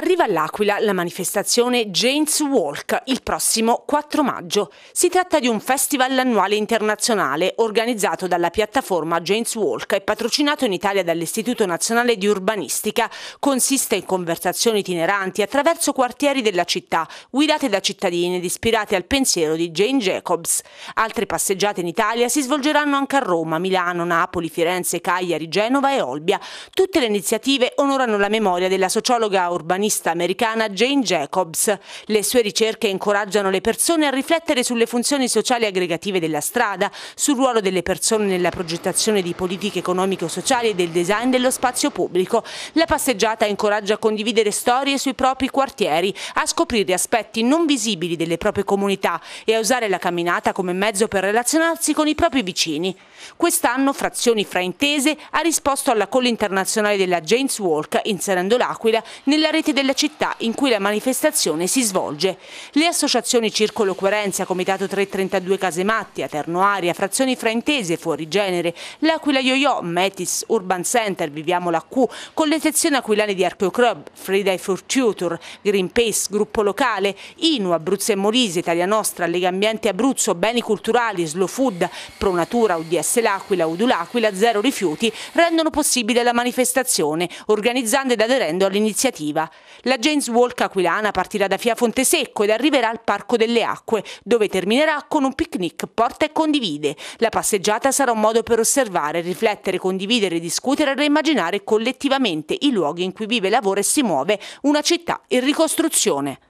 Arriva all'Aquila la manifestazione Jane's Walk il prossimo 4 maggio. Si tratta di un festival annuale internazionale organizzato dalla piattaforma Jane's Walk e patrocinato in Italia dall'Istituto Nazionale di Urbanistica. Consiste in conversazioni itineranti attraverso quartieri della città, guidate da cittadini ed ispirate al pensiero di Jane Jacobs. Altre passeggiate in Italia si svolgeranno anche a Roma, Milano, Napoli, Firenze, Cagliari, Genova e Olbia. Tutte le iniziative onorano la memoria della sociologa urbanistica l'economista americana Jane Jacobs. Le sue ricerche incoraggiano le persone a riflettere sulle funzioni sociali aggregative della strada, sul ruolo delle persone nella progettazione di politiche economico-sociali e del design dello spazio pubblico. La passeggiata incoraggia a condividere storie sui propri quartieri, a scoprire aspetti non visibili delle proprie comunità e a usare la camminata come mezzo per relazionarsi con i propri vicini. Quest'anno Frazioni Fraintese ha risposto alla call internazionale della Jane's Walk inserendo l'Aquila nella rete residenti delle città in cui la manifestazione si svolge. Le associazioni Circolo Querenzia, Comitato 332 Casematti, Aterno Aria, Frazioni Fraintese, Fuori Genere, L'Aquila Yo-Yo, Metis, Urban Center, Viviamo la Q, con le sezioni di Arco Club, Friday for Future, Greenpeace, Gruppo Locale, Inu, Abruzzo e Molise, Italia Nostra, Lega Ambiente Abruzzo, Beni Culturali, Slow Food, Pronatura, UDS L'Aquila, Udul'Aquila, Zero Rifiuti, rendono possibile la manifestazione, organizzando ed aderendo all'iniziativa. La James Walk Aquilana partirà da Via Fontesecco ed arriverà al Parco delle Acque, dove terminerà con un picnic porta e condivide. La passeggiata sarà un modo per osservare, riflettere, condividere, discutere e reimmaginare collettivamente i luoghi in cui vive, lavora e si muove una città in ricostruzione.